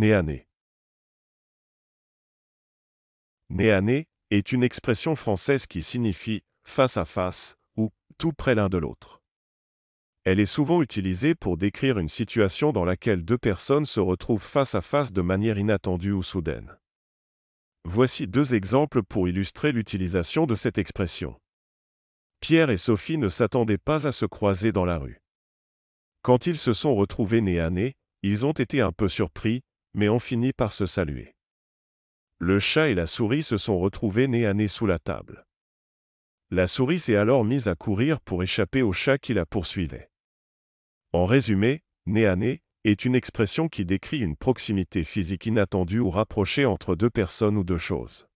Nez à nez. est une expression française qui signifie face à face ou tout près l'un de l'autre. Elle est souvent utilisée pour décrire une situation dans laquelle deux personnes se retrouvent face à face de manière inattendue ou soudaine. Voici deux exemples pour illustrer l'utilisation de cette expression. Pierre et Sophie ne s'attendaient pas à se croiser dans la rue. Quand ils se sont retrouvés nez à nez, ils ont été un peu surpris, mais on finit par se saluer. Le chat et la souris se sont retrouvés nez à nez sous la table. La souris s'est alors mise à courir pour échapper au chat qui la poursuivait. En résumé, nez à nez est une expression qui décrit une proximité physique inattendue ou rapprochée entre deux personnes ou deux choses.